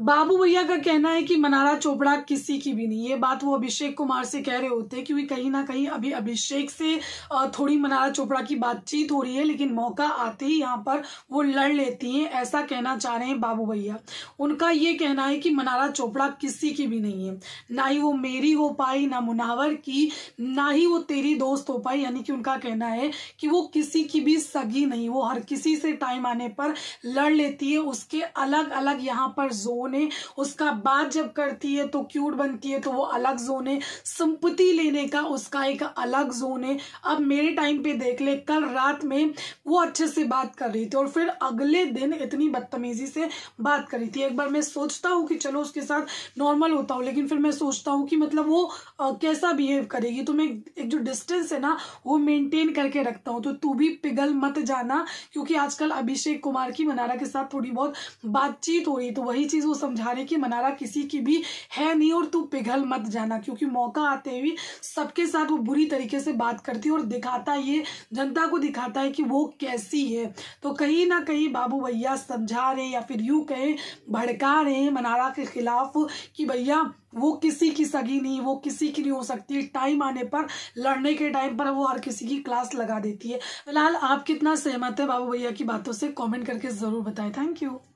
बाबू भैया का कहना है कि मनारा चोपड़ा किसी की भी नहीं ये बात वो अभिषेक कुमार से कह रहे होते हैं क्योंकि कहीं ना कहीं अभी अभिषेक से थोड़ी मनारा चोपड़ा की बातचीत हो रही है लेकिन मौका आते ही यहाँ पर वो लड़ लेती हैं ऐसा कहना चाह रहे हैं बाबू भैया उनका ये कहना है कि मनारा चोपड़ा किसी की भी नहीं है ना ही वो मेरी हो पाई ना मुनावर की ना ही वो तेरी दोस्त हो पाई यानी कि उनका कहना है कि वो किसी की भी सगी नहीं वो हर किसी से टाइम आने पर लड़ लेती है उसके अलग अलग यहाँ पर जोर जोन है उसका बात जब करती है तो क्यूट बनती है तो वो अलग जोन है संपत्ति लेने का उसका एक अलग जोन है अब मेरे टाइम पे देख ले कल रात में वो अच्छे से बात कर रही थी और फिर अगले दिन इतनी बदतमीजी से बात कर रही थी एक बार मैं सोचता हूँ कि चलो उसके साथ नॉर्मल होता हूँ लेकिन फिर मैं सोचता हूँ कि मतलब वो आ, कैसा बिहेव करेगी तो मैं एक जो डिस्टेंस है ना वो मेनटेन करके रखता हूँ तो तू भी पिघल मत जाना क्योंकि आजकल अभिषेक कुमार की मनारा के साथ थोड़ी बहुत बातचीत हो रही तो वही चीज़ तू समझाने की मनारा किसी की भी है नहीं और तू पिघल मत जाना क्योंकि मौका आते हुए सबके साथ वो बुरी तरीके से बात करती है और दिखाता ये जनता को दिखाता है कि वो कैसी है तो कहीं ना कहीं बाबू भैया समझा रहे या फिर यूँ कहें भड़का रहे हैं मनारा के खिलाफ कि भैया वो किसी की सगी नहीं वो किसी की नहीं हो सकती टाइम आने पर लड़ने के टाइम पर वो हर किसी की क्लास लगा देती है फिलहाल आप कितना सहमत है बाबू भैया की बातों से कमेंट करके ज़रूर बताएं थैंक यू